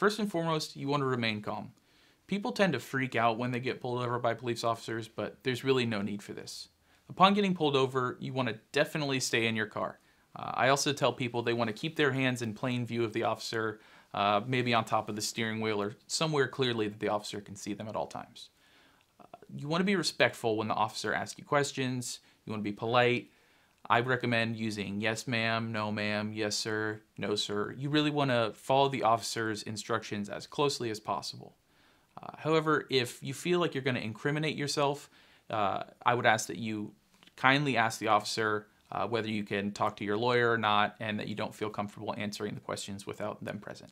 First and foremost, you want to remain calm. People tend to freak out when they get pulled over by police officers, but there's really no need for this. Upon getting pulled over, you want to definitely stay in your car. Uh, I also tell people they want to keep their hands in plain view of the officer, uh, maybe on top of the steering wheel or somewhere clearly that the officer can see them at all times. Uh, you want to be respectful when the officer asks you questions, you want to be polite, I recommend using yes ma'am, no ma'am, yes sir, no sir. You really wanna follow the officer's instructions as closely as possible. Uh, however, if you feel like you're gonna incriminate yourself, uh, I would ask that you kindly ask the officer uh, whether you can talk to your lawyer or not and that you don't feel comfortable answering the questions without them present.